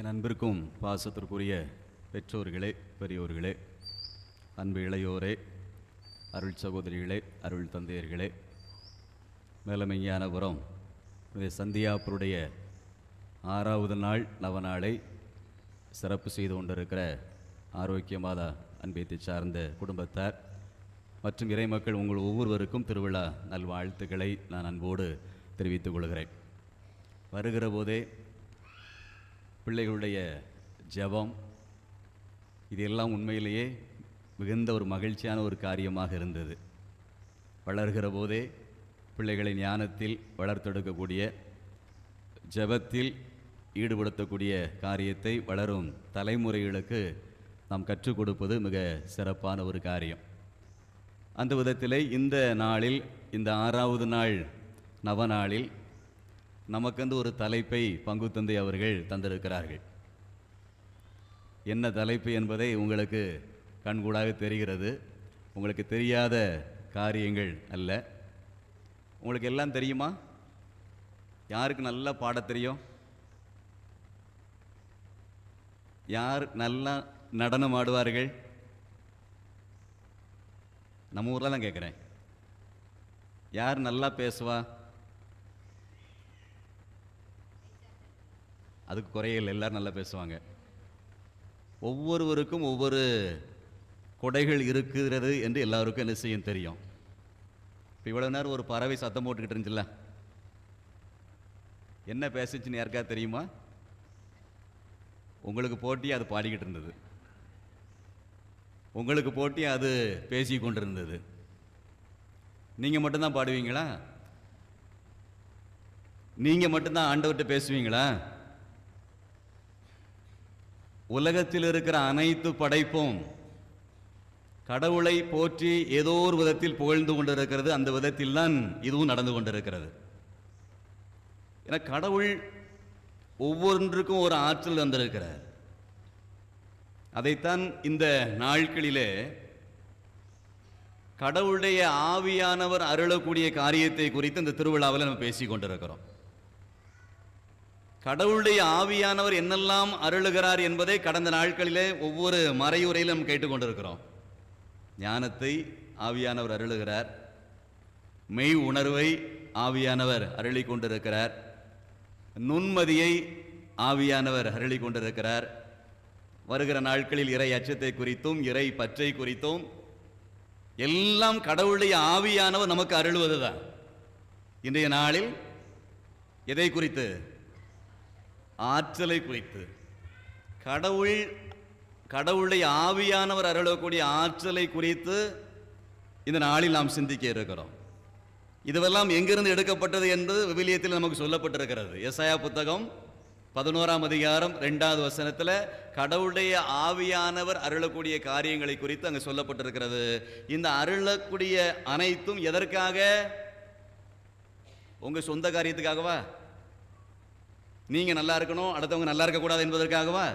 என் அன்பிற்கும் பாசத்திற்குரிய பெற்றோர்களே பெரியோர்களே அன்பு இளையோரே அருள் சகோதரிகளே அருள் தந்தையர்களே மேலமையானபுரம் சந்தியாப்பருடைய ஆறாவது நாள் நவநாளை சிறப்பு செய்து கொண்டிருக்கிற ஆரோக்கியமாத மாதா அன்பியத்தை சார்ந்த குடும்பத்தார் மற்றும் இறைமக்கள் உங்கள் ஒவ்வொருவருக்கும் திருவிழா நல்வாழ்த்துக்களை நான் அன்போடு தெரிவித்துக் கொள்கிறேன் வருகிற போதே பிள்ளைகளுடைய ஜபம் இதெல்லாம் உண்மையிலேயே மிகுந்த ஒரு மகிழ்ச்சியான ஒரு காரியமாக இருந்தது வளர்கிற போதே பிள்ளைகளை ஞானத்தில் வளர்த்தெடுக்கக்கூடிய ஜபத்தில் ஈடுபடுத்தக்கூடிய காரியத்தை வளரும் தலைமுறைகளுக்கு நாம் கற்றுக் கொடுப்பது மிக சிறப்பான ஒரு காரியம் அந்த விதத்தில் இந்த நாளில் இந்த ஆறாவது நாள் நவநாளில் நமக்கு ஒரு தலைப்பை பங்கு தந்தை அவர்கள் தந்திருக்கிறார்கள் என்ன தலைப்பு என்பதை உங்களுக்கு கண்கூடாக தெரிகிறது உங்களுக்கு தெரியாத காரியங்கள் அல்ல உங்களுக்கு எல்லாம் தெரியுமா யாருக்கு நல்லா பாட தெரியும் யார் நல்லா நடனம் ஆடுவார்கள் நம்ம ஊரில் தான் கேட்குறேன் யார் நல்லா பேசுவா அதுக்கு குறையில் எல்லோரும் நல்லா பேசுவாங்க ஒவ்வொருவருக்கும் ஒவ்வொரு கொடைகள் இருக்கிறது என்று எல்லாருக்கும் என்ன செய்யும் தெரியும் இப்போ இவ்வளோ நேரம் ஒரு பறவை சத்தம் போட்டுக்கிட்டு இருந்துச்சுல என்ன பேசிச்சுன்னு யாருக்கா தெரியுமா உங்களுக்கு போட்டி அது பாடிக்கிட்டு இருந்தது உங்களுக்கு போட்டி அது பேசி கொண்டிருந்தது நீங்கள் மட்டும்தான் பாடுவீங்களா நீங்கள் மட்டும்தான் ஆண்டவர்கிட்ட பேசுவீங்களா உலகத்தில் இருக்கிற அனைத்து படைப்பும் கடவுளை போற்றி ஏதோ ஒரு விதத்தில் புகழ்ந்து கொண்டிருக்கிறது அந்த விதத்தில் தான் இதுவும் நடந்து கொண்டிருக்கிறது ஏன்னா கடவுள் ஒவ்வொன்றுக்கும் ஒரு ஆற்றல் வந்திருக்கிறார் அதைத்தான் இந்த நாட்களிலே கடவுளுடைய ஆவியானவர் அருளக்கூடிய காரியத்தை குறித்து இந்த திருவிழாவில் நம்ம பேசி கொண்டிருக்கிறோம் கடவுளுடைய ஆவியானவர் என்னெல்லாம் அருளுகிறார் என்பதை கடந்த நாட்களிலே ஒவ்வொரு மறையுரையிலும் கேட்டுக்கொண்டிருக்கிறோம் ஞானத்தை ஆவியானவர் அருளுகிறார் மெய் உணர்வை ஆவியானவர் அருளி கொண்டிருக்கிறார் நுண்மதியை ஆவியானவர் அருளி கொண்டிருக்கிறார் வருகிற நாட்களில் இறை அச்சத்தை குறித்தும் இறை பற்றை குறித்தும் எல்லாம் கடவுளுடைய ஆவியானவர் நமக்கு அருள்வதுதான் இன்றைய நாளில் எதை குறித்து ஆற்றலை குறித்து கடவுள் கடவுளை ஆவியானவர் அருளக்கூடிய ஆற்றலை குறித்து இந்த நாளில் நாம் சிந்திக்க இருக்கிறோம் இதுவெல்லாம் எங்கிருந்து எடுக்கப்பட்டது என்று விவிலியத்தில் நமக்கு சொல்லப்பட்டிருக்கிறது எஸ்ஐயா புத்தகம் பதினோராம் அதிகாரம் ரெண்டாவது வசனத்தில் கடவுளுடைய ஆவியானவர் அருளக்கூடிய காரியங்களை குறித்து அங்கே சொல்லப்பட்டிருக்கிறது இந்த அருளக்கூடிய அனைத்தும் எதற்காக உங்கள் சொந்த காரியத்துக்காகவா நீங்க நல்லா இருக்கணும் அடுத்தவங்க நல்லா இருக்க கூடாது என்பதற்காகவா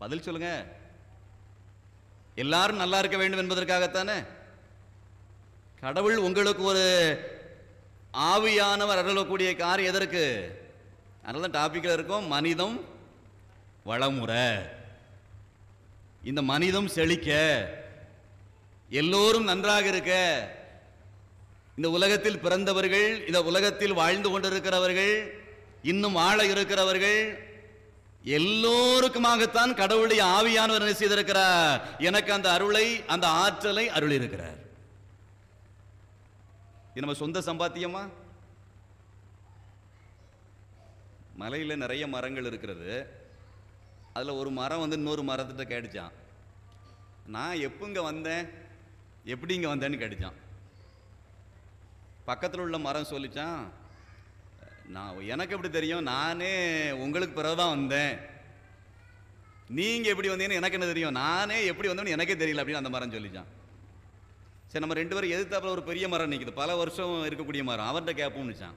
பதில் சொல்லுங்க எல்லாரும் நல்லா இருக்க வேண்டும் என்பதற்காகத்தானே கடவுள் உங்களுக்கு ஒரு ஆவியானவர் அருளக்கூடிய கார் எதற்கு அதனால டாபிக்ல இருக்கும் மனிதம் வளமுறை இந்த மனிதம் செழிக்க எல்லோரும் நன்றாக இருக்க இந்த உலகத்தில் பிறந்தவர்கள் இந்த உலகத்தில் வாழ்ந்து கொண்டிருக்கிறவர்கள் இன்னும் ஆழ இருக்கிறவர்கள் எல்லோருக்குமாகத்தான் கடவுளுடைய ஆவியானவர் என்ன செய்திருக்கிறார் எனக்கு அந்த அருளை அந்த ஆற்றலை அருள் இருக்கிறார் நம்ம சொந்த சம்பாத்தியமா மலையில் நிறைய மரங்கள் இருக்கிறது அதில் ஒரு மரம் வந்து இன்னொரு மரத்திட்ட கேட்டுச்சான் நான் எப்போங்க வந்தேன் எப்படி இங்கே வந்தேன்னு கேட்டுச்சான் பக்கத்தில் உள்ள மரம் சொல்லிச்சான் நான் எனக்கு எப்படி தெரியும் நானே உங்களுக்கு பிறகு தான் வந்தேன் நீங்கள் எப்படி வந்தீங்கன்னு எனக்கு என்ன தெரியும் நானே எப்படி வந்தேன்னு எனக்கே தெரியல அப்படின்னு அந்த மரம் சொல்லிச்சான் சரி நம்ம ரெண்டு பேரும் எதிர்த்தாப்பில் ஒரு பெரிய மரம் நிற்கிது பல வருஷம் இருக்கக்கூடிய மரம் அவர்கிட்ட கேட்போம்னுச்சான்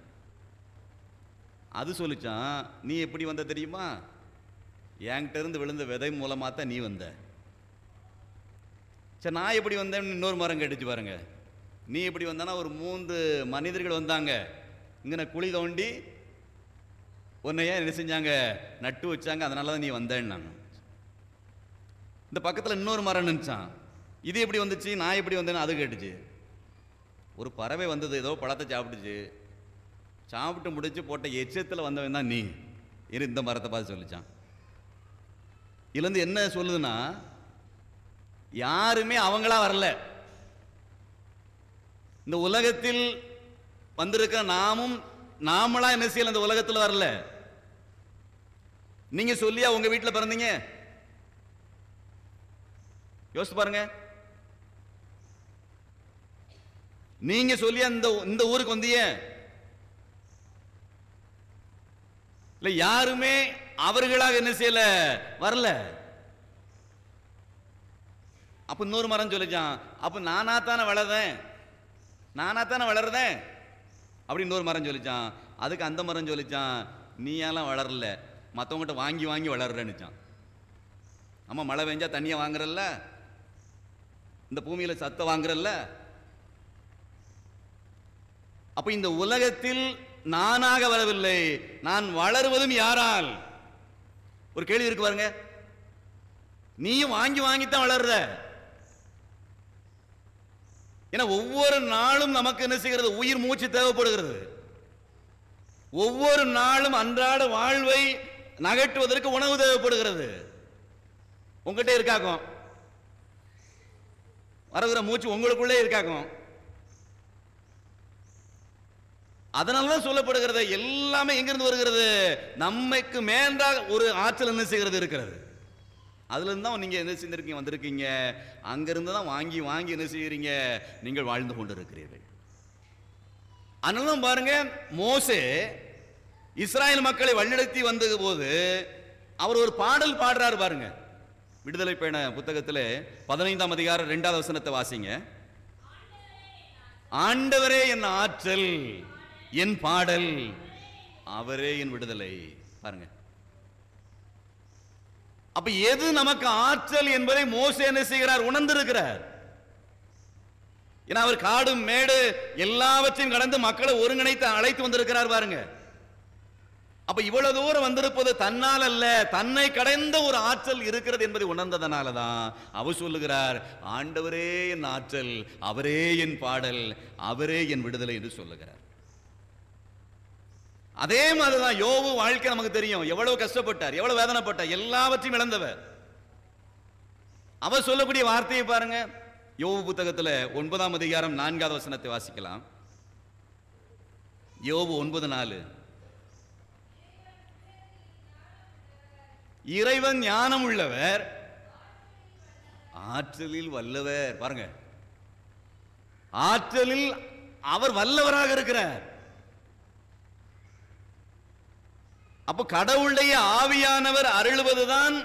அது சொல்லிச்சான் நீ எப்படி வந்த தெரியுமா என்கிட்ட இருந்து விழுந்த விதை மூலமாக தான் நீ வந்த சரி நான் எப்படி வந்தேன்னு இன்னொரு மரம் கேட்டுச்சு பாருங்க நீ எப்படி வந்தானா ஒரு மூன்று மனிதர்கள் வந்தாங்க இங்கே குழி தோண்டி உன்னையே என்ன செஞ்சாங்க நட்டு வச்சாங்க அதனால தான் நீ வந்தேன்னு நான் இந்த பக்கத்தில் இன்னொரு மரம் நினச்சான் இது எப்படி வந்துச்சு நான் எப்படி வந்தேன்னு அது கேட்டுச்சு ஒரு பறவை வந்தது ஏதோ பழத்தை சாப்பிட்டுச்சு சாப்பிட்டு முடிச்சு போட்ட எச்சத்தில் வந்தவன் தான் நீ இரு இந்த மரத்தை பார்த்து சொல்லிச்சான் இதுலேருந்து என்ன சொல்லுதுன்னா யாருமே அவங்களா வரல இந்த உலகத்தில் வந்திருக்க நாமும் நாமளா என்ன செய்யல இந்த உலகத்தில் வரல நீங்க சொல்லியா உங்க வீட்டில் பிறந்தீங்க யோசிச்சு பாருங்க நீங்க சொல்லியா இந்த இந்த ஊருக்கு வந்திய இல்ல யாருமே அவர்களாக என்ன செய்யல வரல அப்ப இன்னொரு மரம் சொல்லிச்சான் அப்ப நானா தானே வளர்றேன் நானா தானே வளர்றேன் அப்படின்னு இன்னொரு மரம் சொல்லிச்சான் அதுக்கு அந்த மரம் சொல்லிச்சான் நீயெல்லாம் வளரல மற்றவங்ககிட்ட வாங்கி வாங்கி வளர்றேன்னுச்சான் ஆமாம் மழை பெஞ்சா தண்ணியை வாங்குறல்ல இந்த பூமியில் சத்தை வாங்குறல்ல அப்போ இந்த உலகத்தில் நானாக வளரவில்லை நான் வளருவதும் யாரால் ஒரு கேள்வி இருக்கு பாருங்க நீயும் வாங்கி வாங்கித்தான் வளர்ற ஏன்னா ஒவ்வொரு நாளும் நமக்கு என்ன செய்கிறது உயிர் மூச்சு தேவைப்படுகிறது ஒவ்வொரு நாளும் அன்றாட வாழ்வை நகட்டுவதற்கு உணவு தேவைப்படுகிறது உங்ககிட்ட இருக்காக்கும் வரகுற மூச்சு உங்களுக்குள்ளே இருக்காக்கும் அதனாலதான் தான் சொல்லப்படுகிறது எல்லாமே எங்கிருந்து வருகிறது நம்மைக்கு மேன்றாக ஒரு ஆற்றல் என்ன செய்கிறது இருக்கிறது அதுலேருந்து தான் நீங்கள் என்ன செஞ்சுருக்கீங்க வந்திருக்கீங்க அங்கேருந்து தான் வாங்கி வாங்கி என்ன செய்கிறீங்க நீங்கள் வாழ்ந்து கொண்டு இருக்கிறீர்கள் அதனால தான் பாருங்க மோசே இஸ்ராயல் மக்களை வழிநடத்தி வந்தது போது அவர் ஒரு பாடல் பாடுறார் பாருங்க விடுதலை பயண புத்தகத்தில் பதினைந்தாம் அதிகாரம் ரெண்டாவது வசனத்தை வாசிங்க ஆண்டவரே என் ஆற்றல் என் பாடல் அவரே என் விடுதலை பாருங்க அப்ப எது நமக்கு ஆற்றல் என்பதை மோச என்ன செய்கிறார் உணர்ந்திருக்கிறார் ஏன்னா அவர் காடு மேடு எல்லாவற்றையும் கடந்து மக்களை ஒருங்கிணைத்து அழைத்து வந்திருக்கிறார் பாருங்க அப்ப இவ்வளவு தூரம் வந்திருப்பது தன்னால் அல்ல தன்னை கடந்த ஒரு ஆற்றல் இருக்கிறது என்பதை உணர்ந்ததனால தான் அவர் சொல்லுகிறார் ஆண்டவரே என் ஆற்றல் அவரே என் பாடல் அவரே என் விடுதலை என்று சொல்லுகிறார் அதே மாதிரி தான் வாழ்க்கை நமக்கு தெரியும் எவ்வளவு கஷ்டப்பட்டார் எவ்வளவு வேதனைப்பட்டார் எல்லாவற்றையும் இழந்தவர் அவர் சொல்லக்கூடிய வார்த்தையை பாருங்க யோவு புத்தகத்தில் ஒன்பதாம் அதிகாரம் நான்காவது வசனத்தை வாசிக்கலாம் யோவு ஒன்பது நாலு இறைவன் ஞானம் உள்ளவர் ஆற்றலில் வல்லவர் பாருங்க ஆற்றலில் அவர் வல்லவராக இருக்கிறார் அப்போ கடவுளுடைய ஆவியானவர் அருள்வதுதான்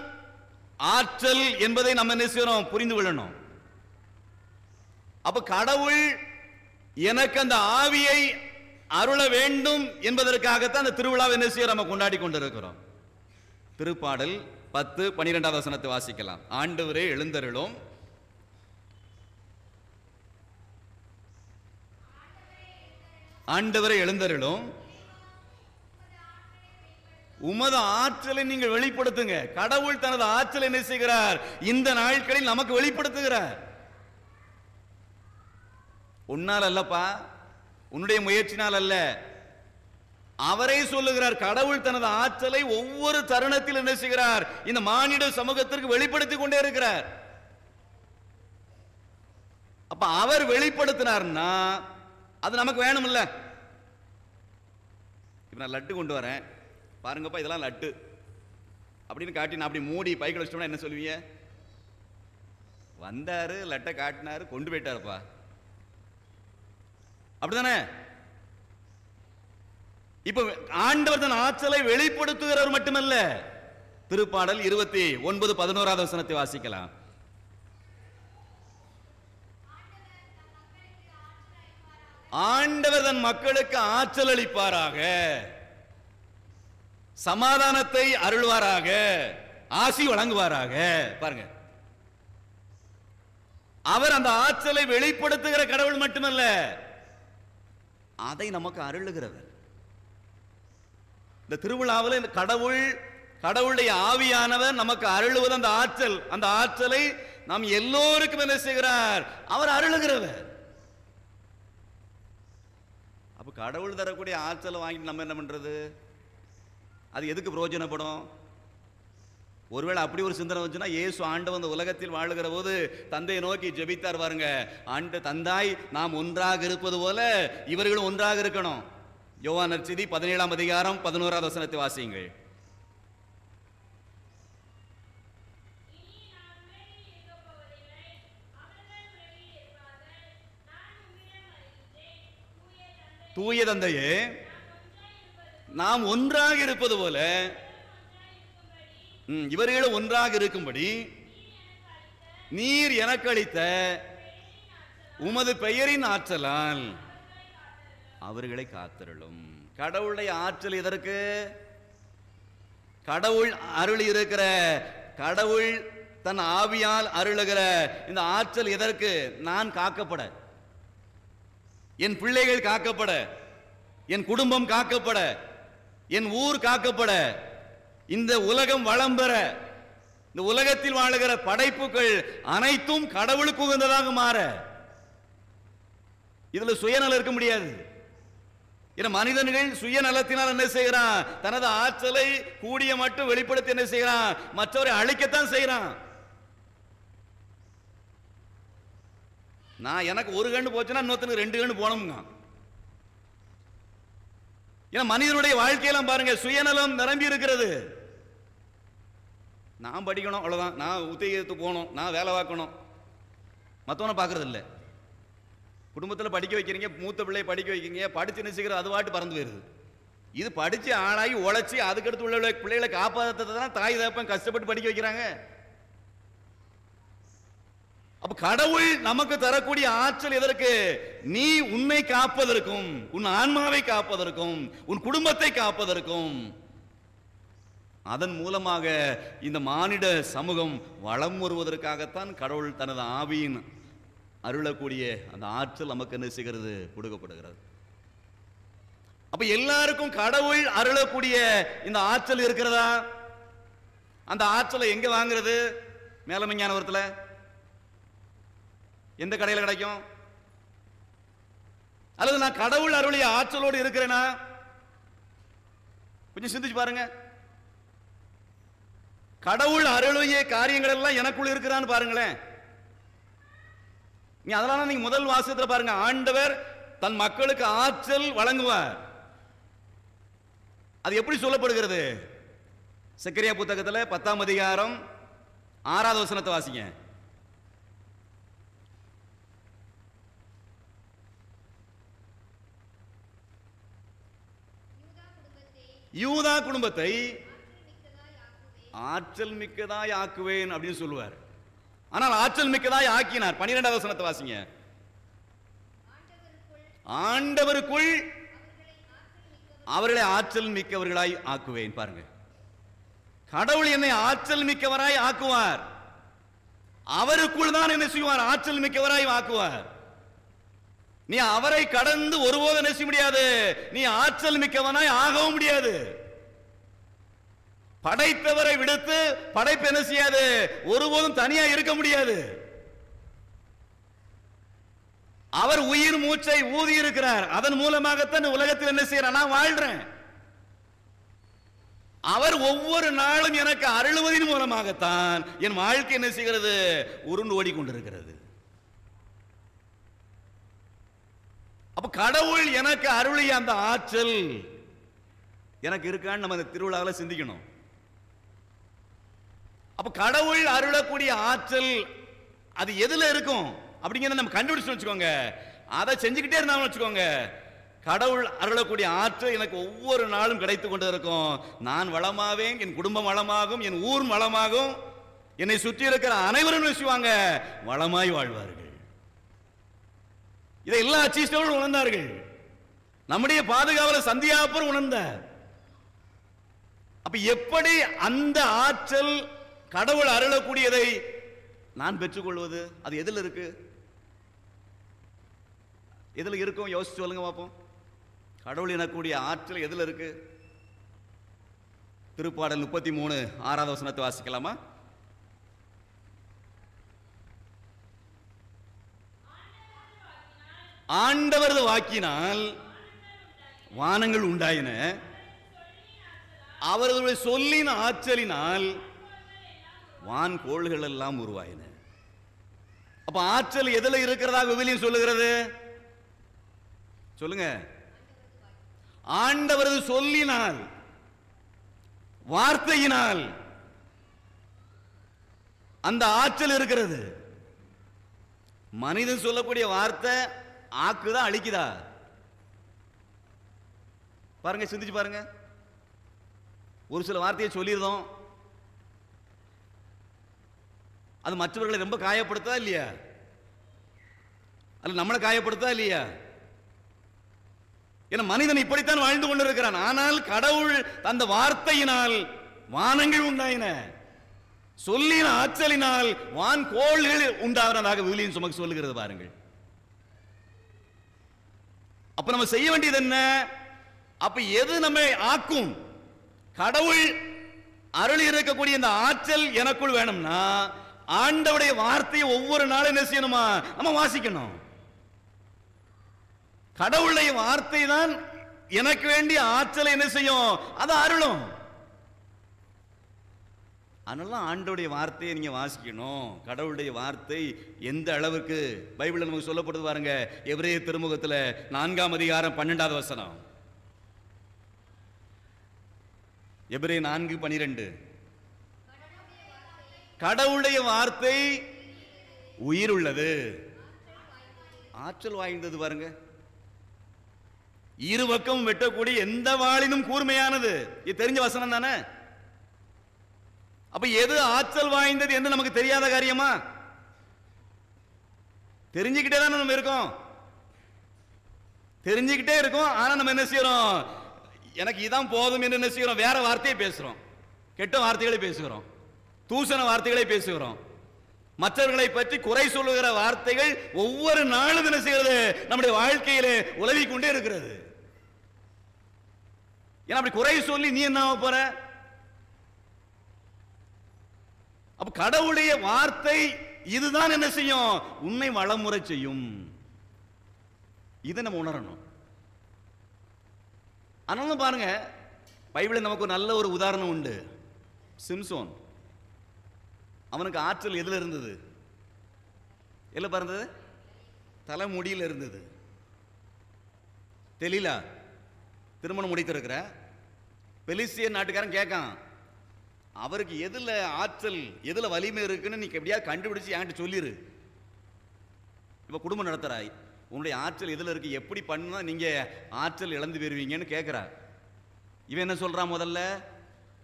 ஆற்றல் என்பதை நம்ம என்ன செய்யறோம் புரிந்து கொள்ளணும் அப்ப கடவுள் எனக்கு அந்த ஆவியை அருள வேண்டும் என்பதற்காகத்தான் அந்த திருவிழாவை என்ன செய்ய நம்ம கொண்டாடி கொண்டிருக்கிறோம் திருப்பாடல் பத்து பனிரெண்டாவது வசனத்தை வாசிக்கலாம் ஆண்டவரே எழுந்தருளும் ஆண்டவரை எழுந்தருளும் உமது ஆற்றலை நீங்கள் வெளிப்படுத்துங்க கடவுள் தனது ஆற்றலை என்ன செய்கிறார் இந்த நாட்களில் நமக்கு வெளிப்படுத்துகிறார் உன்னால் அல்லப்பா உன்னுடைய முயற்சினால் அல்ல அவரை சொல்லுகிறார் கடவுள் தனது ஆற்றலை ஒவ்வொரு தருணத்தில் என்ன செய்கிறார் இந்த மானிட சமூகத்திற்கு வெளிப்படுத்திக் கொண்டே இருக்கிறார் அப்ப அவர் வெளிப்படுத்தினார்னா அது நமக்கு வேணும்ல இப்ப நான் லட்டு கொண்டு வரேன் பாருங்கப்பா இதெல்லாம் லட்டு அப்படின்னு காட்டி நான் அப்படி மூடி பைக்கில் வச்சிட்டோம்னா என்ன சொல்லுவீங்க வந்தார் லட்டை காட்டினார் கொண்டு போயிட்டாருப்பா அப்படிதானே இப்போ ஆண்டவர் தன் ஆற்றலை வெளிப்படுத்துகிறவர் மட்டுமல்ல திருப்பாடல் இருபத்தி ஒன்பது பதினோராவது வசனத்தை வாசிக்கலாம் ஆண்டவர் தன் மக்களுக்கு ஆற்றல் அளிப்பாராக சமாதானத்தை அருள்வாராக ஆசி வழங்குவாராக பாருங்க அவர் அந்த ஆற்றலை வெளிப்படுத்துகிற கடவுள் மட்டுமல்ல அதை நமக்கு அருளுகிறவர் இந்த திருவிழாவில் இந்த கடவுள் கடவுளுடைய ஆவியானவர் நமக்கு அருளுவது அந்த ஆற்றல் அந்த ஆற்றலை நாம் எல்லோருக்கும் என்ன செய்கிறார் அவர் அருளுகிறவர் அப்ப கடவுள் தரக்கூடிய ஆற்றலை வாங்கிட்டு நம்ம என்ன பண்றது அது எதுக்கு பிரயோஜனப்படும் ஒருவேளை அப்படி ஒரு சிந்தனை வந்துச்சுன்னா இயேசு வந்து உலகத்தில் வாழுகிற போது தந்தையை நோக்கி ஜெபித்தார் பாருங்க ஆண்டு தந்தாய் நாம் ஒன்றாக இருப்பது போல இவர்களும் ஒன்றாக இருக்கணும் யோவா நர்ச்சிதி பதினேழாம் அதிகாரம் பதினோராவது வசனத்தை வாசியுங்கள் தூய தந்தையே நாம் ஒன்றாக இருப்பது போல இவர்கள் ஒன்றாக இருக்கும்படி நீர் எனக்கு அளித்த உமது பெயரின் ஆற்றலால் அவர்களை காத்திருளும் கடவுளுடைய ஆற்றல் இதற்கு கடவுள் அருள் இருக்கிற கடவுள் தன் ஆவியால் அருளுகிற இந்த ஆற்றல் எதற்கு நான் காக்கப்பட என் பிள்ளைகள் காக்கப்பட என் குடும்பம் காக்கப்பட என் ஊர் காக்கப்பட இந்த உலகம் வளம் பெற இந்த உலகத்தில் வாழுகிற படைப்புகள் அனைத்தும் கடவுளுக்கு உகந்ததாக மாற இதுல சுயநலம் இருக்க முடியாது ஏன்னா மனிதன்கள் சுயநலத்தினால் என்ன செய்கிறான் தனது ஆற்றலை கூடிய மட்டும் வெளிப்படுத்தி என்ன செய்கிறான் மற்றவரை அழிக்கத்தான் செய்கிறான் நான் எனக்கு ஒரு கண்டு போச்சுன்னா இன்னொருத்தனுக்கு ரெண்டு கண்டு போனோம்ங்க ஏன்னா மனிதனுடைய வாழ்க்கையெல்லாம் பாருங்க சுயநலம் நிரம்பி இருக்கிறது நான் படிக்கணும் அவ்வளோதான் நான் உத்தேகத்துக்கு போகணும் நான் வேலை பார்க்கணும் மற்றவனை பார்க்கறது இல்லை குடும்பத்தில் படிக்க வைக்கிறீங்க மூத்த பிள்ளையை படிக்க வைக்கிறீங்க படித்து நினைச்சுக்கிற அது வாட்டு பறந்து போயிருது இது படித்து ஆளாகி உழைச்சி அதுக்கடுத்து உள்ள பிள்ளைகளை காப்பாற்றுறது தான் தாய் தப்பன் கஷ்டப்பட்டு படிக்க வைக்கிறாங்க அப்ப கடவுள் நமக்கு தரக்கூடிய ஆற்றல் எதற்கு நீ உன்னை காப்பதற்கும் உன் ஆன்மாவை காப்பதற்கும் உன் குடும்பத்தை காப்பதற்கும் அதன் மூலமாக இந்த மானிட சமூகம் வளம் வருவதற்காகத்தான் கடவுள் தனது ஆவியின் அருளக்கூடிய அந்த ஆற்றல் நமக்கு என்ன செய்கிறது கொடுக்கப்படுகிறது அப்ப எல்லாருக்கும் கடவுள் அருளக்கூடிய இந்த ஆற்றல் இருக்கிறதா அந்த ஆற்றலை எங்க வாங்குறது மேலமஞ்ஞான ஒருத்தல எந்த கடையில் கிடைக்கும் அல்லது நான் கடவுள் அருளிய ஆற்றலோடு இருக்கிறேனா கொஞ்சம் சிந்திச்சு பாருங்க கடவுள் அருளிய காரியங்கள் எல்லாம் எனக்குள் இருக்கிறான்னு பாருங்களேன் நீ அதனால நீங்க முதல் வாசகத்தில் பாருங்க ஆண்டவர் தன் மக்களுக்கு ஆற்றல் வழங்குவார் அது எப்படி சொல்லப்படுகிறது சக்கரியா புத்தகத்தில் பத்தாம் அதிகாரம் ஆறாவது வசனத்தை வாசிங்க யூதா குடும்பத்தை ஆற்றல் மிக்கதாய் ஆக்குவேன் அப்படின்னு சொல்லுவார் ஆனால் ஆற்றல் மிக்கதாய் ஆக்கினார் பன்னிரெண்டாவது வசனத்தை வாசிங்க ஆண்டவருக்குள் அவர்களை ஆற்றல் மிக்கவர்களாய் ஆக்குவேன் பாருங்க கடவுள் என்னை ஆற்றல் மிக்கவராய் ஆக்குவார் அவருக்குள் தான் என்ன செய்வார் ஆற்றல் மிக்கவராய் ஆக்குவார் நீ அவரை கடந்து ஒருபோது நெச முடியாது நீ ஆற்றல் மிக்கவனாய் ஆகவும் முடியாது படைத்தவரை விடுத்து படைப்பு என்ன செய்யாது ஒருபோதும் தனியா இருக்க முடியாது அவர் உயிர் மூச்சை ஊதி இருக்கிறார் அதன் மூலமாகத்தான் உலகத்தில் என்ன செய்யற நான் வாழ்றேன் அவர் ஒவ்வொரு நாளும் எனக்கு அருள்வதின் மூலமாகத்தான் என் வாழ்க்கை என்ன செய்கிறது உருண்டு ஓடிக்கொண்டிருக்கிறது அப்ப கடவுள் எனக்கு அருளிய அந்த ஆற்றல் எனக்கு இருக்கான்னு நம்ம திருவிழாவில் சிந்திக்கணும் அப்ப கடவுள் அருளக்கூடிய ஆற்றல் அது எதுல இருக்கும் அப்படிங்கிறத நம்ம கண்டுபிடிச்சு வச்சுக்கோங்க அதை செஞ்சுக்கிட்டே இருந்தாலும் வச்சுக்கோங்க கடவுள் அருளக்கூடிய ஆற்றல் எனக்கு ஒவ்வொரு நாளும் கிடைத்து கொண்டு இருக்கும் நான் வளமாவேன் என் குடும்பம் வளமாகும் என் ஊர் வளமாகும் என்னை சுற்றி இருக்கிற அனைவரும் வச்சுவாங்க வளமாய் வாழ்வார்கள் இதை எல்லா சீஸ்டர்களும் உணர்ந்தார்கள் நம்முடைய சந்தியா சந்தியாப்பர் உணர்ந்த அப்ப எப்படி அந்த ஆற்றல் கடவுள் அருளக்கூடியதை நான் பெற்றுக்கொள்வது அது எதில் இருக்கு எதில் இருக்கும் யோசிச்சு சொல்லுங்க பார்ப்போம் கடவுள் எனக்கூடிய ஆற்றல் எதில் இருக்கு திருப்பாடல் முப்பத்தி மூணு ஆறாவது வசனத்தை வாசிக்கலாமா ஆண்டவரது வாக்கினால் வானங்கள் உண்டாயின அவரது சொல்லின் ஆற்றலினால் வான் கோள்கள் எல்லாம் உருவாயின அப்ப ஆற்றல் எதுல இருக்கிறதா விவிலியம் சொல்லுகிறது சொல்லுங்க ஆண்டவரது சொல்லினால் வார்த்தையினால் அந்த ஆற்றல் இருக்கிறது மனிதன் சொல்லக்கூடிய வார்த்தை ஆக்குதா அழிக்குதா பாருங்க சிந்திச்சு பாருங்க ஒரு சில வார்த்தையை சொல்லியிருந்தோம் அது மற்றவர்களை ரொம்ப காயப்படுத்ததா இல்லையா அல்ல நம்மளை காயப்படுத்ததா இல்லையா ஏன்னா மனிதன் இப்படித்தான் வாழ்ந்து கொண்டிருக்கிறான் ஆனால் கடவுள் அந்த வார்த்தையினால் வானங்கள் உண்டாயின சொல்லின ஆற்றலினால் வான் கோள்கள் உண்டாகிறதாக விவிலியன் சுமக்கு சொல்லுகிறது பாருங்கள் அப்ப நம்ம செய்ய வேண்டியது என்ன அப்ப எது நம்மை ஆக்கும் கடவுள் அருள் இருக்கக்கூடிய இந்த ஆற்றல் எனக்குள் வேணும்னா ஆண்டவுடைய வார்த்தையை ஒவ்வொரு நாளும் என்ன செய்யணுமா நம்ம வாசிக்கணும் கடவுளுடைய வார்த்தை தான் எனக்கு வேண்டிய ஆற்றலை என்ன செய்யும் அது அருளும் அதனால ஆண்டோடைய வார்த்தையை நீங்கள் வாசிக்கணும் கடவுளுடைய வார்த்தை எந்த அளவுக்கு பைபிளில் நமக்கு சொல்லப்படுது பாருங்க எவரே திருமுகத்தில் நான்காம் அதிகாரம் பன்னெண்டாவது வசனம் எப்படி நான்கு பனிரெண்டு கடவுளுடைய வார்த்தை உயிர் உள்ளது ஆற்றல் வாய்ந்தது பாருங்க இரு பக்கம் வெட்டக்கூடிய எந்த வாளினும் கூர்மையானது இது தெரிஞ்ச வசனம் தானே அப்ப எது ஆற்றல் வாய்ந்தது என்று நமக்கு தெரியாத காரியமா தெரிஞ்சுக்கிட்டே தானே நம்ம இருக்கோம் தெரிஞ்சுக்கிட்டே இருக்கும் ஆனா நம்ம என்ன செய்யறோம் எனக்கு இதான் போதும் என்று என்ன செய்யறோம் வேற வார்த்தையை பேசுறோம் கெட்ட வார்த்தைகளை பேசுகிறோம் தூசண வார்த்தைகளை பேசுகிறோம் மற்றவர்களை பற்றி குறை சொல்லுகிற வார்த்தைகள் ஒவ்வொரு நாளும் என்ன செய்கிறது நம்முடைய வாழ்க்கையில உதவி கொண்டே இருக்கிறது ஏன்னா அப்படி குறை சொல்லி நீ என்ன போற அப்ப கடவுளுடைய வார்த்தை இதுதான் என்ன செய்யும் உன்னை வளமுறை செய்யும் இதை நம்ம உணரணும் அதனால பாருங்க பைபிளில் நமக்கு நல்ல ஒரு உதாரணம் உண்டு சிம்சோன் அவனுக்கு ஆற்றல் எதில் இருந்தது எல்ல பாருந்தது தலைமுடியில் இருந்தது தெளிலா திருமணம் முடித்திருக்கிற பெலிசிய நாட்டுக்காரன் கேட்கான் அவருக்கு எதில் ஆற்றல் எதில் வலிமை இருக்குன்னு நீ எப்படியாவது கண்டுபிடிச்சி என்கிட்ட சொல்லிடு இப்போ குடும்பம் நடத்துகிறாய் உன்னுடைய ஆற்றல் எதில் இருக்குது எப்படி பண்ணால் நீங்கள் ஆற்றல் இழந்து வருவீங்கன்னு கேட்குறா இவன் என்ன சொல்கிறான் முதல்ல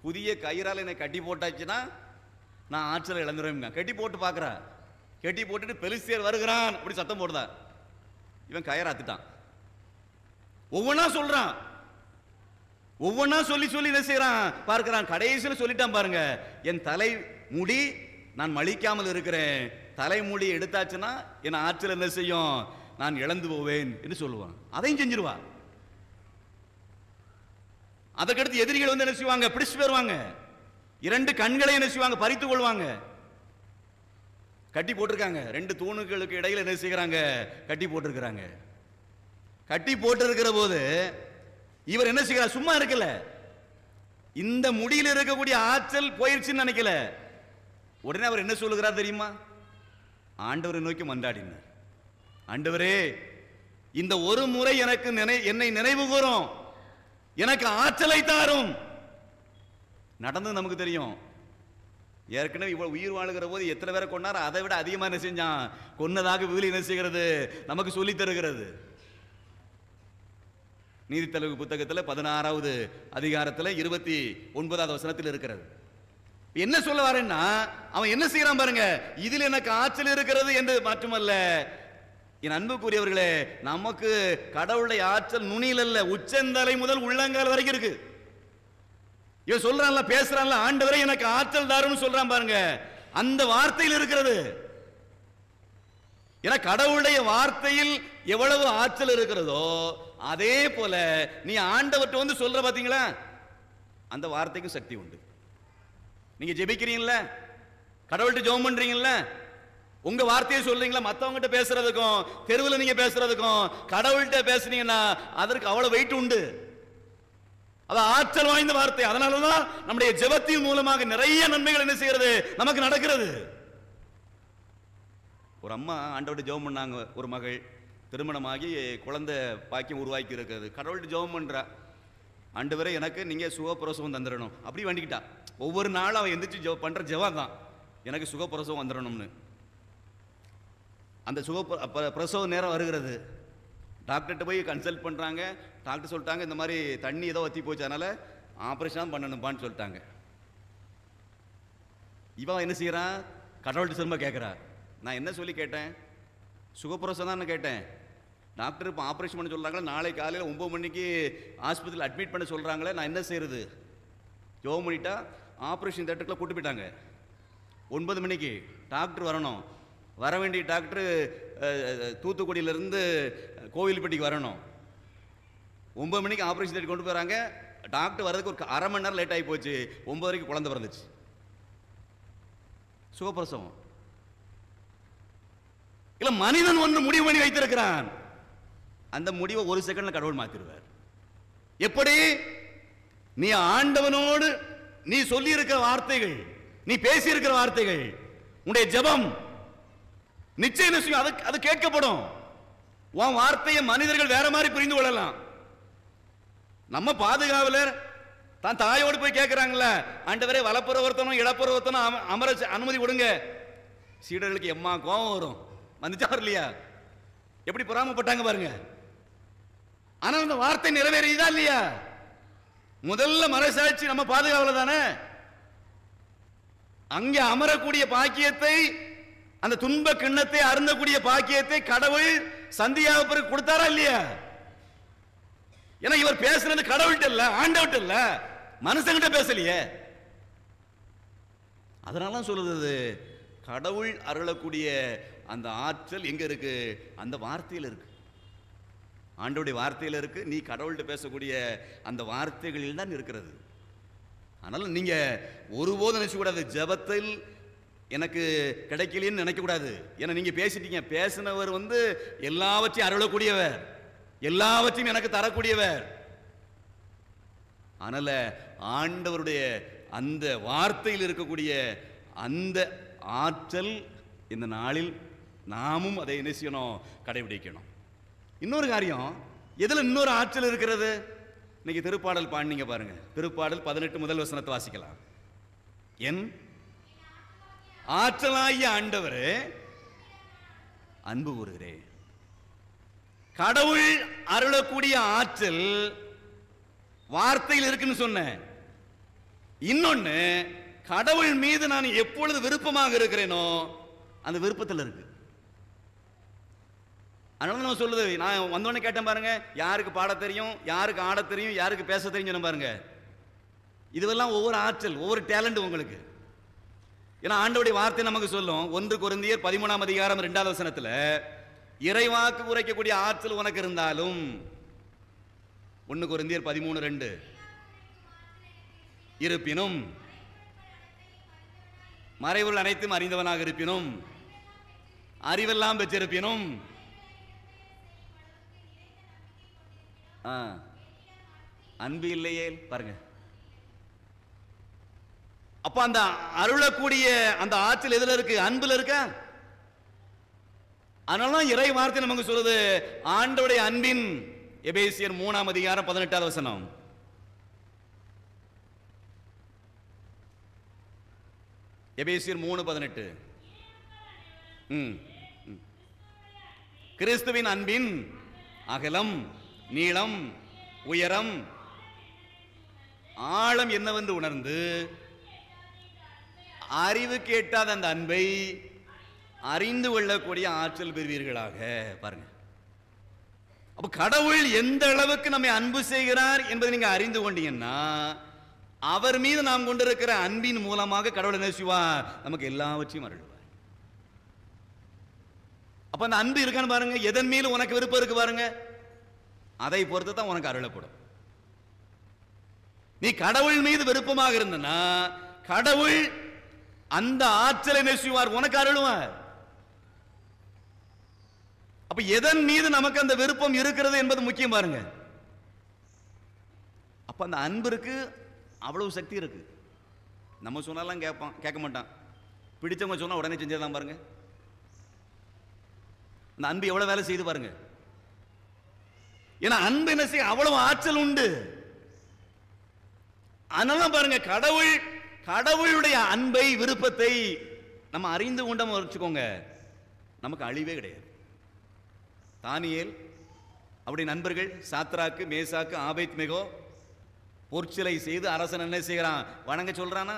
புதிய கயிறால் என்னை கட்டி போட்டாச்சுன்னா நான் ஆற்றலை இழந்துருவேங்க கட்டி போட்டு பார்க்குறா கட்டி போட்டுட்டு பெலிசியர் வருகிறான் அப்படி சத்தம் போடுதா இவன் கயிறாத்துட்டான் ஒவ்வொன்றா சொல்கிறான் ஒவ்வொன்றா சொல்லி சொல்லி என்ன செய்கிறான் பார்க்கிறான் கடைசியில் சொல்லிட்டான் பாருங்க என் தலை முடி நான் மலிக்காமல் இருக்கிறேன் தலைமுடி எடுத்தாச்சுன்னா என் ஆற்றல் என்ன செய்யும் நான் இழந்து போவேன் என்று சொல்லுவான் அதையும் செஞ்சிருவா அதற்கடுத்து எதிரிகள் வந்து என்ன செய்வாங்க பிடிச்சு போயிருவாங்க இரண்டு கண்களை என்ன செய்வாங்க பறித்து கொள்வாங்க கட்டி போட்டிருக்காங்க ரெண்டு தூணுகளுக்கு இடையில் என்ன செய்கிறாங்க கட்டி போட்டிருக்கிறாங்க கட்டி போட்டிருக்கிற போது இவர் என்ன செய்கிறார் சும்மா இருக்கல இந்த முடியில் இருக்கக்கூடிய ஆற்றல் போயிருச்சுன்னு நினைக்கல உடனே அவர் என்ன சொல்லுகிறார் தெரியுமா ஆண்டவரை நோக்கி மன்றாடினார் ஆண்டவரே இந்த ஒரு முறை எனக்கு என்னை நினைவு கூறும் எனக்கு ஆற்றலை தாரும் நடந்தது நமக்கு தெரியும் ஏற்கனவே இவ்வளவு உயிர் வாழ்கிற போது எத்தனை பேரை கொண்டாரோ அதை விட அதிகமாக என்ன செஞ்சான் கொன்னதாக விவிலி என்ன செய்கிறது நமக்கு சொல்லி தருகிறது நீதித்தளவு புத்தகத்தில் பதினாறாவது அதிகாரத்தில் இருபத்தி ஒன்பதாவது வசனத்தில் இருக்கிறது என்ன சொல்ல வரேன்னா அவன் என்ன செய்யறான் பாருங்க இதில் எனக்கு ஆற்றல் இருக்கிறது என்று மட்டுமல்ல என் அன்புக்குரியவர்களே நமக்கு கடவுளுடைய ஆற்றல் நுனியில் அல்ல உச்சந்தலை முதல் உள்ளங்கால் வரைக்கும் இருக்கு இவன் சொல்றான்ல பேசுறான்ல ஆண்டவரை எனக்கு ஆற்றல் தாருன்னு சொல்றான் பாருங்க அந்த வார்த்தையில் இருக்கிறது ஏன்னா கடவுளுடைய வார்த்தையில் எவ்வளவு ஆற்றல் இருக்கிறதோ அதே போல நீ ஆண்டவர்கிட்ட வந்து சொல்ற பாத்தீங்களா அந்த வார்த்தைக்கும் சக்தி உண்டு நீங்க ஜெபிக்கிறீங்கள கடவுள்கிட்ட ஜெபம் பண்றீங்கல்ல உங்க வார்த்தையை சொல்றீங்களா மத்தவங்கிட்ட பேசுறதுக்கும் தெருவில் நீங்க பேசுறதுக்கும் கடவுள்கிட்ட பேசுனீங்கன்னா அதற்கு அவ்வளவு வெயிட் உண்டு அது ஆற்றல் வாய்ந்த வார்த்தை அதனாலதான் நம்முடைய ஜெபத்தின் மூலமாக நிறைய நன்மைகள் என்ன செய்யறது நமக்கு நடக்கிறது ஒரு அம்மா ஆண்டவர்கிட்ட ஜெபம் பண்ணாங்க ஒரு மகள் திருமணமாகி குழந்தை பாக்கியம் உருவாக்கி இருக்கிறது கடவுள்கிட்ட ஜெபம் பண்ணுறா ஆண்டு வரை எனக்கு நீங்கள் சுகப்பிரசவம் தந்துடணும் அப்படி வேண்டிக்கிட்டா ஒவ்வொரு நாளும் அவன் எந்திரிச்சு ஜெவ பண்ணுற ஜெபம் தான் எனக்கு சுகப்பிரசவம் வந்துடணும்னு அந்த சுக பிரசவ நேரம் வருகிறது டாக்டர்கிட்ட போய் கன்சல்ட் பண்ணுறாங்க டாக்டர் சொல்லிட்டாங்க இந்த மாதிரி தண்ணி ஏதோ வற்றி போச்சு அதனால் ஆப்ரேஷன் பண்ணணும்பான்னு சொல்லிட்டாங்க இவன் என்ன செய்கிறான் கடவுள்கிட்ட திரும்ப கேட்குறா நான் என்ன சொல்லி கேட்டேன் சுகப்பிரசம் தான் கேட்டேன் டாக்டர் இப்போ ஆப்ரேஷன் பண்ண சொல்கிறாங்களே நாளை காலையில் ஒம்பது மணிக்கு ஆஸ்பத்திரியில் அட்மிட் பண்ண சொல்கிறாங்களே நான் என்ன செய்கிறது ஜோம் பண்ணிட்டா ஆப்ரேஷன் தேட்டருக்குள்ளே கூட்டு போயிட்டாங்க ஒன்பது மணிக்கு டாக்டர் வரணும் வர வேண்டிய டாக்டர் தூத்துக்குடியிலேருந்து கோவில்பட்டிக்கு வரணும் ஒம்பது மணிக்கு ஆப்ரேஷன் தேட்டி கொண்டு போகிறாங்க டாக்டர் வர்றதுக்கு ஒரு அரை மணி நேரம் லேட் ஆகி போச்சு ஒம்பது வரைக்கும் குழந்தை பிறந்துச்சு சுகப்பிரசவம் இல்லை மனிதன் ஒன்று முடிவு பண்ணி வைத்திருக்கிறான் அந்த முடிவை ஒரு செகண்ட்ல கடவுள் மாத்திடுவார் எப்படி நீ ஆண்டவனோடு நீ சொல்லி இருக்கிற வார்த்தைகள் நீ பேசி இருக்கிற வார்த்தைகள் உன்னுடைய ஜபம் நிச்சயம் அது அது கேட்கப்படும் உன் வார்த்தையை மனிதர்கள் வேற மாதிரி புரிந்து கொள்ளலாம் நம்ம பாதுகாவலர் தான் தாயோடு போய் கேட்கிறாங்களே ஆண்டவரே வளப்புறவர்த்தனும் ஒருத்தனும் இடப்புற ஒருத்தனும் அமர அனுமதி கொடுங்க சீடர்களுக்கு எம்மா கோபம் வரும் வந்துச்சா இல்லையா எப்படி பொறாமப்பட்டாங்க பாருங்க ஆனால் அந்த வார்த்தை நிறைவேறியதா இல்லையா முதல்ல மறைசாட்சி நம்ம பாதுகாவல தானே அங்கே அமரக்கூடிய பாக்கியத்தை அந்த துன்ப கிண்ணத்தை அருந்தக்கூடிய பாக்கியத்தை கடவுள் சந்தியாக பிறகு கொடுத்தாரா இல்லையா ஏன்னா இவர் பேசுறது கடவுள்கிட்ட இல்ல ஆண்டவட்ட இல்ல மனுஷங்கிட்ட பேசலையே அதனால சொல்றது கடவுள் அருளக்கூடிய அந்த ஆற்றல் எங்க இருக்கு அந்த வார்த்தையில் இருக்கு ஆண்டோடைய வார்த்தையில் இருக்குது நீ கடவுள்கிட்ட பேசக்கூடிய அந்த வார்த்தைகளில் தான் இருக்கிறது அதனால் நீங்கள் ஒருபோதும் நினச்சக்கூடாது ஜபத்தில் எனக்கு கிடைக்கலன்னு நினைக்கக்கூடாது ஏன்னா நீங்கள் பேசிட்டீங்க பேசினவர் வந்து எல்லாவற்றையும் அருளக்கூடியவர் எல்லாவற்றையும் எனக்கு தரக்கூடியவர் அதனால் ஆண்டவருடைய அந்த வார்த்தையில் இருக்கக்கூடிய அந்த ஆற்றல் இந்த நாளில் நாமும் அதை என்ன செய்யணும் கடைபிடிக்கணும் இன்னொரு காரியம் எதில் இன்னொரு ஆற்றல் இருக்கிறது இன்னைக்கு திருப்பாடல் பாடினீங்க பாருங்க திருப்பாடல் பதினெட்டு முதல் வசனத்தை வாசிக்கலாம் என் ஆற்றலாகிய ஆண்டவர் அன்பு கூறுகிறேன் கடவுள் அருளக்கூடிய ஆற்றல் வார்த்தையில் இருக்குன்னு சொன்னேன் இன்னொன்னு கடவுள் மீது நான் எப்பொழுது விருப்பமாக இருக்கிறேனோ அந்த விருப்பத்தில் இருக்கு அதனால நம்ம சொல்லுது நான் வந்தோடனே கேட்டேன் பாருங்க யாருக்கு பாட தெரியும் யாருக்கு ஆட தெரியும் யாருக்கு பேச தெரியும் சொன்ன பாருங்க இதுவெல்லாம் ஒவ்வொரு ஆற்றல் ஒவ்வொரு டேலண்ட் உங்களுக்கு ஏன்னா ஆண்டோடைய வார்த்தை நமக்கு சொல்லும் ஒன்று குருந்தியர் பதிமூணாம் அதிகாரம் ரெண்டாவது வசனத்தில் இறைவாக்கு உரைக்கக்கூடிய ஆற்றல் உனக்கு இருந்தாலும் ஒன்று குருந்தியர் பதிமூணு ரெண்டு இருப்பினும் மறைவுள் அனைத்தும் அறிந்தவனாக இருப்பினும் அறிவெல்லாம் பெற்றிருப்பினும் ஆ அன்பு இல்லையே பாருங்க அப்ப அந்த அருளக்கூடிய அந்த ஆற்றல் எதுல இருக்கு அன்புல இருக்க அதனால இறை வார்த்தை நமக்கு சொல்றது ஆண்டோடைய அன்பின் எபேசியர் மூணாம் அதிகாரம் பதினெட்டாவது வசனம் எபேசியர் மூணு பதினெட்டு கிறிஸ்துவின் அன்பின் அகலம் நீளம் உயரம் ஆழம் என்ன வந்து உணர்ந்து அறிவு கேட்டாத அந்த அன்பை அறிந்து கொள்ளக்கூடிய ஆற்றல் பெறுவீர்களாக பாருங்க அப்போ கடவுள் எந்த அளவுக்கு நம்மை அன்பு செய்கிறார் என்பதை நீங்க அறிந்து கொண்டீங்கன்னா அவர் மீது நாம் கொண்டிருக்கிற அன்பின் மூலமாக கடவுள் என்ன செய்வார் நமக்கு எல்லாவற்றையும் அருள்வார் அப்ப அந்த அன்பு இருக்கான்னு பாருங்க எதன் மீது உனக்கு விருப்பம் இருக்கு பாருங்க அதை பொறுத்து தான் உனக்கு அருளப்படும் நீ கடவுள் மீது விருப்பமாக இருந்தனா கடவுள் அந்த ஆற்றலை நெசிவார் உனக்கு அருள்வார் அப்ப எதன் மீது நமக்கு அந்த விருப்பம் இருக்கிறது என்பது முக்கியம் பாருங்க அப்ப அந்த அன்பிற்கு அவ்வளவு சக்தி இருக்கு நம்ம சொன்னாலாம் கேட்பான் கேட்க மாட்டான் பிடிச்சவங்க சொன்னா உடனே செஞ்சிடலாம் பாருங்க அந்த அன்பு எவ்வளவு வேலை செய்து பாருங்க ஏன்னா அன்பு என்ன செய்ய அவ்வளவு ஆற்றல் உண்டு அதனால பாருங்க கடவுள் கடவுளுடைய அன்பை விருப்பத்தை நம்ம அறிந்து கொண்டோம் வச்சுக்கோங்க நமக்கு அழிவே கிடையாது தானியல் அப்படி நண்பர்கள் சாத்ராக்கு மேசாக்கு ஆபைத் மிகோ பொற்சிலை செய்து அரசன் என்ன செய்கிறான் வணங்க சொல்றானா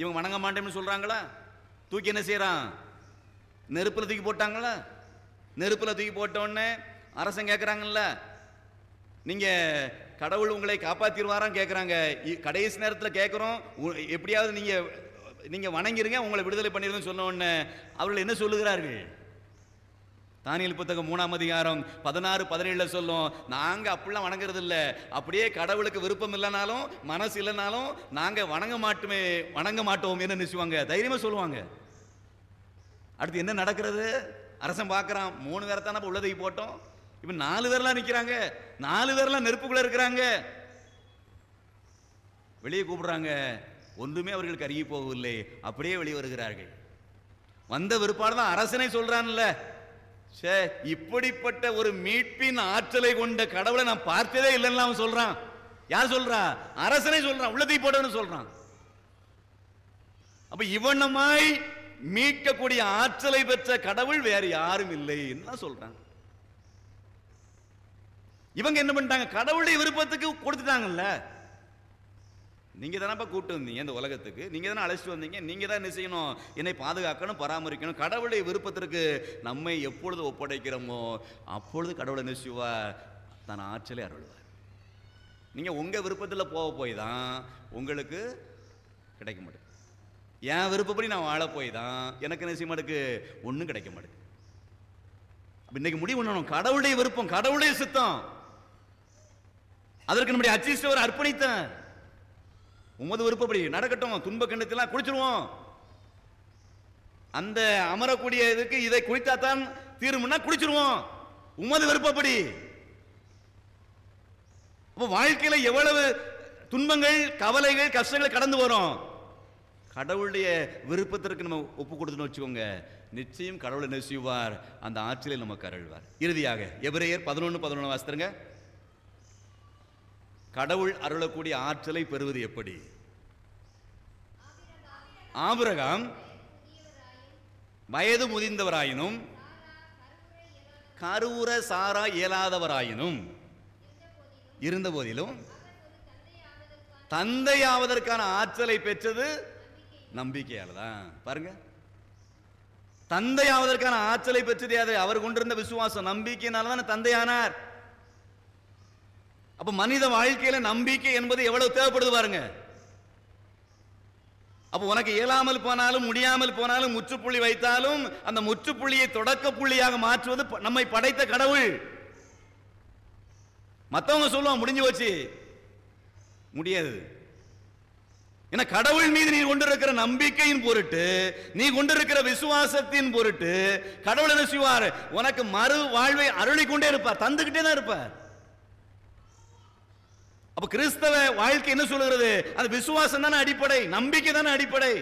இவங்க வணங்க மாட்டேன்னு சொல்றாங்களா தூக்கி என்ன செய்கிறான் நெருப்பில் தூக்கி போட்டாங்களா நெருப்பில் தூக்கி போட்டோடனே அரசன் கேட்குறாங்கல்ல நீங்கள் கடவுள் உங்களை காப்பாற்றிடுவாரான்னு கேட்குறாங்க கடைசி நேரத்தில் கேட்குறோம் எப்படியாவது நீங்கள் நீங்கள் வணங்கிருங்க உங்களை விடுதலை பண்ணிடுன்னு சொன்ன உடனே அவர்கள் என்ன சொல்லுகிறார்கள் தானியல் புத்தகம் மூணாம் அதிகாரம் பதினாறு பதினேழில் சொல்லும் நாங்கள் அப்படிலாம் வணங்குறது இல்லை அப்படியே கடவுளுக்கு விருப்பம் இல்லைனாலும் மனசு இல்லைனாலும் நாங்கள் வணங்க மாட்டோமே வணங்க மாட்டோம் என்ன நினைச்சுவாங்க தைரியமாக சொல்லுவாங்க அடுத்து என்ன நடக்கிறது அரசன் பார்க்குறான் மூணு பேரை தானே உள்ளதை போட்டோம் இப்போ நாலு பேர்லாம் நிக்கிறாங்க நாலு பேர்லாம் நெருப்புக்குள்ள இருக்கிறாங்க வெளியே கூப்பிடுறாங்க ஒன்றுமே அவர்கள் கருகி போகவில்லை அப்படியே வெளியே வருகிறார்கள் வந்த விற்பாடு தான் அரசனை சொல்றான்ல சே இப்படிப்பட்ட ஒரு மீட்பின் ஆற்றலை கொண்ட கடவுளை நான் பார்த்ததே இல்லைன்னு அவன் சொல்றான் யார் சொல்றா அரசனை சொல்றான் உள்ளத்தை போட்டவனு சொல்றான் அப்போ இவனமாய் மீட்கக்கூடிய ஆற்றலை பெற்ற கடவுள் வேறு யாரும் இல்லை என்ன சொல்றான் இவங்க என்ன பண்ணிட்டாங்க கடவுளுடைய விருப்பத்துக்கு கொடுத்துட்டாங்கல்ல நீங்கள் தானப்ப கூப்பிட்டு வந்தீங்க இந்த உலகத்துக்கு நீங்கள் தானே அழைச்சிட்டு வந்தீங்க நீங்கள் தான் என்ன செய்யணும் என்னை பாதுகாக்கணும் பராமரிக்கணும் கடவுளுடைய விருப்பத்திற்கு நம்மை எப்பொழுது ஒப்படைக்கிறோமோ அப்பொழுது கடவுளை என்ன செய்வார் தன் ஆற்றலை அருள்வார் நீங்கள் உங்கள் விருப்பத்தில் போக போய் தான் உங்களுக்கு கிடைக்க மாட்டேங்குது என் விருப்பப்படி நான் வாழ போய் தான் எனக்கு என்ன செய்ய மாட்டேக்கு ஒன்றும் கிடைக்க மாட்டேங்குது இன்னைக்கு முடிவு பண்ணணும் கடவுளுடைய விருப்பம் கடவுளுடைய சித்தம் அதற்கு நம்முடைய அச்சிஸ்டவர் அர்ப்பணித்தேன் உமது விருப்பப்படி நடக்கட்டும் துன்ப கண்டத்தெல்லாம் குளிச்சிருவோம் அந்த அமரக்கூடிய இதுக்கு இதை குளித்தா தான் தீரும்னா குளிச்சிருவோம் உமது விருப்பப்படி அப்போ வாழ்க்கையில் எவ்வளவு துன்பங்கள் கவலைகள் கஷ்டங்கள் கடந்து வரும் கடவுளுடைய விருப்பத்திற்கு நம்ம ஒப்பு கொடுத்துன்னு வச்சுக்கோங்க நிச்சயம் கடவுளை நெசிவார் அந்த ஆட்சியில் நமக்கு அருள்வார் இறுதியாக எபிரேயர் பதினொன்று பதினொன்று வாசித்துருங்க கடவுள் அருளக்கூடிய ஆற்றலை பெறுவது எப்படி ஆபிரகாம் வயது முதிர்ந்தவராயினும் கருவுர சாரா இயலாதவராயினும் இருந்த போதிலும் தந்தையாவதற்கான ஆற்றலை பெற்றது நம்பிக்கையால் தான் பாருங்க தந்தையாவதற்கான ஆற்றலை பெற்றது அவர் கொண்டிருந்த விசுவாசம் நம்பிக்கையினால தந்தையானார் அப்ப மனித வாழ்க்கையில நம்பிக்கை என்பது எவ்வளவு தேவைப்படுது பாருங்க அப்ப உனக்கு இயலாமல் போனாலும் முடியாமல் போனாலும் முற்றுப்புள்ளி வைத்தாலும் அந்த முற்றுப்புள்ளியை தொடக்க புள்ளியாக மாற்றுவது நம்மை படைத்த கடவுள் மத்தவங்க சொல்லுவான் முடிஞ்சு போச்சு முடியாது ஏன்னா கடவுள் மீது நீ கொண்டிருக்கிற நம்பிக்கையின் பொருட்டு நீ கொண்டிருக்கிற விசுவாசத்தின் பொருட்டு கடவுள் என்ன செய்வார் உனக்கு மறு வாழ்வை அருளிக்கொண்டே இருப்பார் தந்துகிட்டே தான் இருப்பார் அப்ப கிறிஸ்தவ வாழ்க்கை என்ன சொல்லுகிறது அது விசுவாசம் தானே அடிப்படை நம்பிக்கை தானே அடிப்படை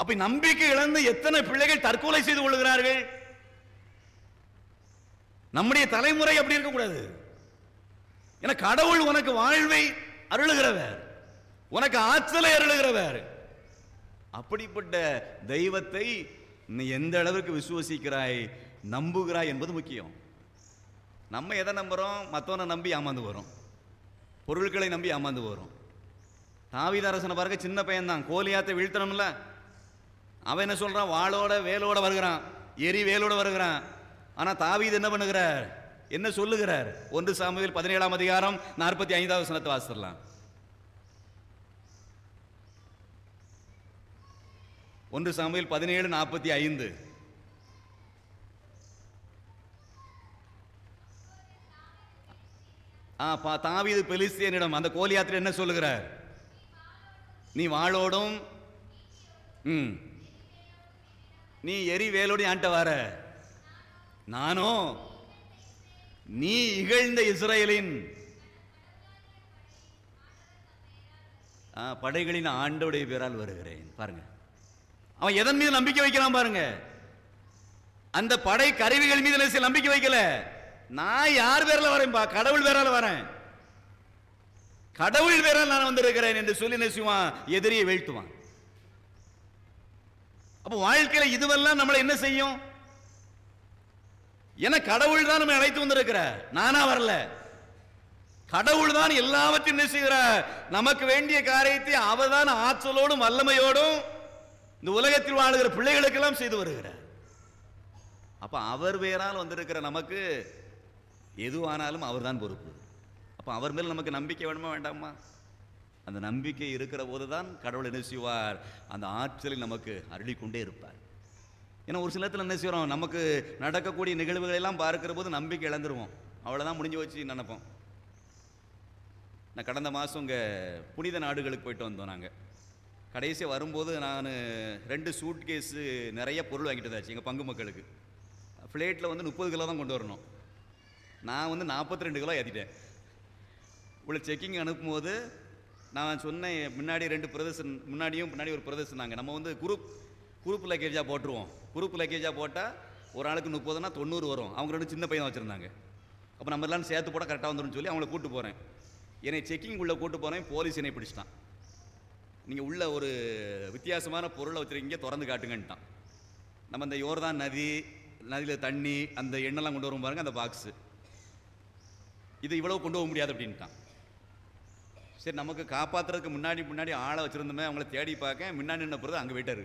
அப்ப நம்பிக்கை இழந்து எத்தனை பிள்ளைகள் தற்கொலை செய்து கொள்கிறார்கள் நம்முடைய தலைமுறை அப்படி இருக்கக்கூடாது ஏன்னா கடவுள் உனக்கு வாழ்வை அருளுகிறவர் உனக்கு ஆற்றலை அருளுகிறவர் அப்படிப்பட்ட தெய்வத்தை நீ எந்த அளவுக்கு விசுவசிக்கிறாய் நம்புகிறாய் என்பது முக்கியம் நம்ம எதை நம்புறோம் மற்றவனை நம்பி ஏமாந்து வரும் பொருட்களை நம்பி அமர்ந்து வரும் தாவித அரசனை பாருங்க சின்ன பையன்தான் கோலியாத்தை வீழ்த்தணும்ல அவன் என்ன சொல்கிறான் வாளோட வேலோட வருகிறான் எரி வேலோட வருகிறான் ஆனால் தாவீது என்ன பண்ணுகிறார் என்ன சொல்லுகிறார் ஒன்று சாமியில் பதினேழாம் அதிகாரம் நாற்பத்தி ஐந்தாவது சனத்தை வாசிடலாம் ஒன்று சாமியில் பதினேழு நாற்பத்தி ஐந்து தாவீது பெலிஸ்தியனிடம் அந்த கோலியாத்திரி என்ன சொல்லுகிறார் நீ வாழோடும் ம் நீ எரி வேலோடு ஆண்ட வர நானும் நீ இகழ்ந்த இஸ்ரேலின் படைகளின் ஆண்டோடைய பேரால் வருகிறேன் பாருங்க அவன் எதன் மீது நம்பிக்கை வைக்கிறான் பாருங்க அந்த படை கருவிகள் மீது நம்பிக்கை வைக்கல நான் யார் பேரில் வரேன்பா கடவுள் பேரால் வரேன் கடவுள் பேரால் நான் வந்திருக்கிறேன் என்று சொல்லி நெசுவான் எதிரியை வீழ்த்துவான் அப்போ வாழ்க்கையில் இதுவெல்லாம் நம்மளை என்ன செய்யும் ஏன்னா கடவுள் தான் நம்ம அழைத்து வந்திருக்கிற நானா வரல கடவுள் தான் எல்லாவற்றையும் என்ன செய்கிற நமக்கு வேண்டிய காரியத்தை அவதான் ஆற்றலோடும் வல்லமையோடும் இந்த உலகத்தில் வாழுகிற பிள்ளைகளுக்கெல்லாம் செய்து வருகிறார் அப்ப அவர் பேரால் வந்திருக்கிற நமக்கு எதுவானாலும் அவர் தான் பொறுப்பு அப்போ அவர் மேல் நமக்கு நம்பிக்கை வேணுமா வேண்டாமா அந்த நம்பிக்கை இருக்கிற போது தான் கடவுள் என்ன செய்வார் அந்த ஆற்றலை நமக்கு அருளிக்கொண்டே இருப்பார் ஏன்னா ஒரு சில நேரத்தில் என்ன செய்கிறோம் நமக்கு நடக்கக்கூடிய நிகழ்வுகள் எல்லாம் பார்க்கிற போது நம்பிக்கை இழந்துருவோம் அவ்வளோதான் முடிஞ்சு வச்சு நினைப்போம் நான் கடந்த மாதம் இங்கே புனித நாடுகளுக்கு போயிட்டு வந்தோம் நாங்கள் கடைசியாக வரும்போது நான் ரெண்டு சூட் கேஸு நிறைய பொருள் வாங்கிட்டு தாச்சு எங்கள் பங்கு மக்களுக்கு ஃப்ளைட்டில் வந்து முப்பது கிலோ தான் கொண்டு வரணும் நான் வந்து நாற்பத்தி ரெண்டு கிலோ ஏற்றிட்டேன் இவ்வளோ செக்கிங் அனுப்பும்போது நான் சொன்னேன் முன்னாடி ரெண்டு பிரதர்ஷன் முன்னாடியும் முன்னாடி ஒரு பிரதர்ஷன் நாங்கள் நம்ம வந்து குரூப் குரூப் லக்கேஜாக போட்டுருவோம் குரூப் லக்கேஜாக போட்டால் ஒரு ஆளுக்கு முப்பதுனா தொண்ணூறு வரும் அவங்க ரெண்டு சின்ன பையன் வச்சுருந்தாங்க அப்போ நம்ம எல்லாம் சேர்த்து போட்டால் கரெக்டாக வந்துடும் சொல்லி அவங்கள கூப்பிட்டு போகிறேன் என்னை செக்கிங் உள்ளே கூப்பிட்டு போகிறேன் போலீஸ் என்னை பிடிச்சிட்டான் நீங்கள் உள்ள ஒரு வித்தியாசமான பொருளை வச்சுருக்கீங்க திறந்து காட்டுங்கன்ட்டான் நம்ம இந்த யோர்தான் நதி நதியில் தண்ணி அந்த எண்ணெல்லாம் கொண்டு வரும் பாருங்கள் அந்த பாக்ஸு இது இவ்வளவு கொண்டு போக முடியாது அப்படின்ட்டான் சரி நமக்கு காப்பாற்றுறதுக்கு முன்னாடி முன்னாடி ஆளை வச்சுருந்தோமே அவங்கள தேடி பார்க்க முன்னாடி என்ன போகிறது அங்கே போயிட்டார்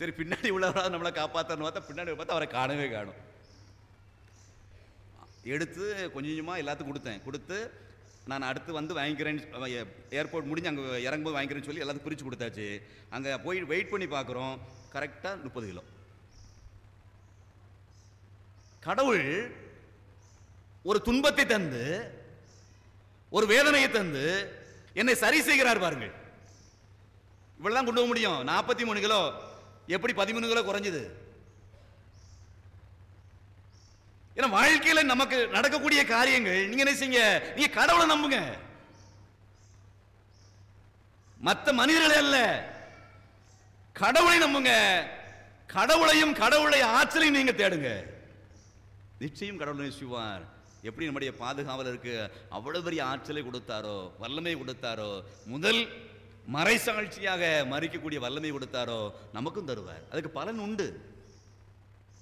சரி பின்னாடி உள்ளவராக நம்மளை காப்பாற்றணும் பார்த்தா பின்னாடி பார்த்தா அவரை காணவே காணும் எடுத்து கொஞ்சம் கொஞ்சமாக எல்லாத்துக்கும் கொடுத்தேன் கொடுத்து நான் அடுத்து வந்து வாங்கிக்கிறேன்னு ஏர்போர்ட் முடிஞ்சு அங்கே இறங்கும்போது வாங்கிக்கிறேன்னு சொல்லி எல்லாத்துக்கும் பிரித்து கொடுத்தாச்சு அங்கே போய் வெயிட் பண்ணி பார்க்குறோம் கரெக்டாக முப்பது கிலோ கடவுள் ஒரு துன்பத்தை தந்து ஒரு வேதனையை தந்து என்னை சரி செய்கிறார் பாருங்கள் இவ்வளவுதான் கொண்டு போக முடியும் நாற்பத்தி மூணு கிலோ எப்படி பதிமூணு கிலோ குறைஞ்சது ஏன்னா வாழ்க்கையில் நமக்கு நடக்கக்கூடிய காரியங்கள் நீங்க என்ன செய்யுங்க நீங்க கடவுளை நம்புங்க மற்ற மனிதர்களே அல்ல கடவுளை நம்புங்க கடவுளையும் கடவுளை ஆற்றலையும் நீங்க தேடுங்க நிச்சயம் கடவுளை சிவார் எப்படி நம்முடைய பாதுகாவலருக்கு அவ்வளோ பெரிய ஆற்றலை கொடுத்தாரோ வல்லமை கொடுத்தாரோ முதல் மறை சாட்சியாக மறிக்கக்கூடிய வல்லமை கொடுத்தாரோ நமக்கும் தருவார் அதுக்கு பலன் உண்டு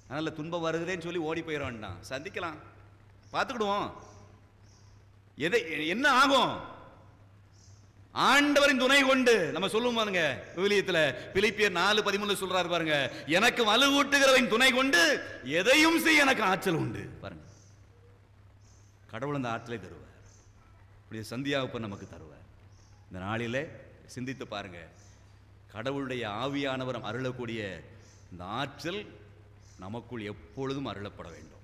அதனால் துன்பம் வருகிறேன்னு சொல்லி ஓடி போயிட சந்திக்கலாம் பார்த்துக்கிடுவோம் எதை என்ன ஆகும் ஆண்டவரின் துணை கொண்டு நம்ம சொல்லுவோம் பாருங்க விவிலியத்தில் பிலிப்பியர் நாலு பதிமூணு சொல்றாரு பாருங்க எனக்கு வலுவூட்டுகிறவன் துணை கொண்டு எதையும் செய்ய எனக்கு ஆற்றல் உண்டு பாருங்க கடவுள் அந்த ஆற்றலை தருவார் இப்படி சந்தியாகப்ப நமக்கு தருவார் இந்த நாளில் சிந்தித்து பாருங்கள் கடவுளுடைய ஆவியானவர் அருளக்கூடிய இந்த ஆற்றல் நமக்குள் எப்பொழுதும் அருளப்பட வேண்டும்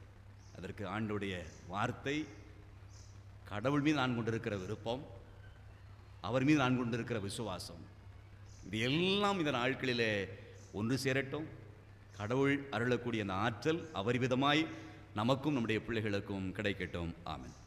அதற்கு ஆண்டுடைய வார்த்தை கடவுள் மீது நான் கொண்டிருக்கிற விருப்பம் அவர் மீது நான் கொண்டிருக்கிற விசுவாசம் இது எல்லாம் இந்த நாட்களிலே ஒன்று சேரட்டும் கடவுள் அருளக்கூடிய அந்த ஆற்றல் விதமாய் நமக்கும் நம்முடைய பிள்ளைகளுக்கும் கிடைக்கட்டும் ஆமன்